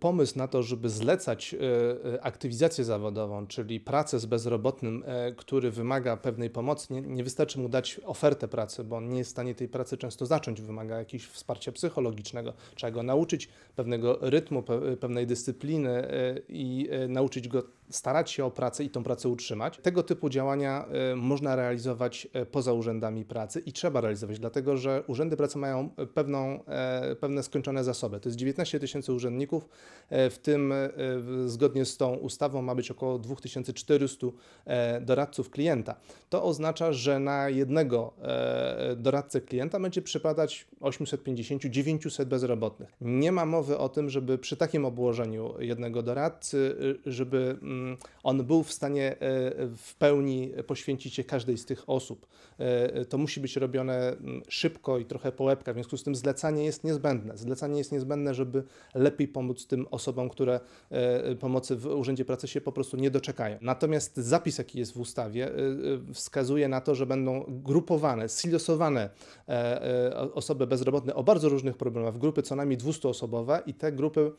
pomysł na to, żeby zlecać e, e, aktywizację zawodową, czyli pracę z bezrobotnym, e, który wymaga pewnej pomocy, nie, nie wystarczy mu dać ofertę pracy, bo on nie jest w stanie tej pracy często zacząć, wymaga jakiegoś wsparcia psychologicznego, trzeba go nauczyć pewnego rytmu, pewnej dyscypliny i nauczyć go starać się o pracę i tą pracę utrzymać. Tego typu działania można realizować poza urzędami pracy i trzeba realizować, dlatego że urzędy pracy mają pewną, pewne skończone zasoby. To jest 19 tysięcy urzędników, E, w tym e, zgodnie z tą ustawą ma być około 2400 e, doradców klienta. To oznacza, że na jednego doradcę klienta będzie przypadać 850-900 bezrobotnych. Nie ma mowy o tym, żeby przy takim obłożeniu jednego doradcy, żeby mm, on był w stanie w pełni poświęcić się każdej z tych osób. To musi być robione mm, szybko i trochę po łebka, w związku z tym zlecanie jest niezbędne. Zlecanie jest niezbędne, żeby lepiej pomóc tym tym osobom, które e, pomocy w Urzędzie Pracy się po prostu nie doczekają. Natomiast zapis, jaki jest w ustawie, e, e, wskazuje na to, że będą grupowane, silosowane osoby bezrobotne o bardzo różnych problemach w grupy co najmniej 200-osobowe i te grupy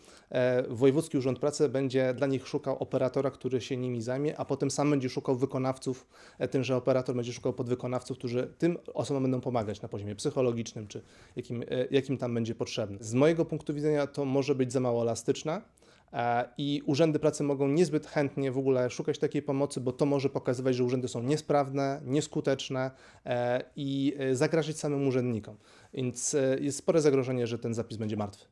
Wojewódzki Urząd Pracy będzie dla nich szukał operatora, który się nimi zajmie, a potem sam będzie szukał wykonawców, tymże operator będzie szukał podwykonawców, którzy tym osobom będą pomagać na poziomie psychologicznym czy jakim, jakim tam będzie potrzebny. Z mojego punktu widzenia to może być za mało elastyczne E, i urzędy pracy mogą niezbyt chętnie w ogóle szukać takiej pomocy, bo to może pokazywać, że urzędy są niesprawne, nieskuteczne e, i e, zagrażać samym urzędnikom. Więc jest spore zagrożenie, że ten zapis będzie martwy.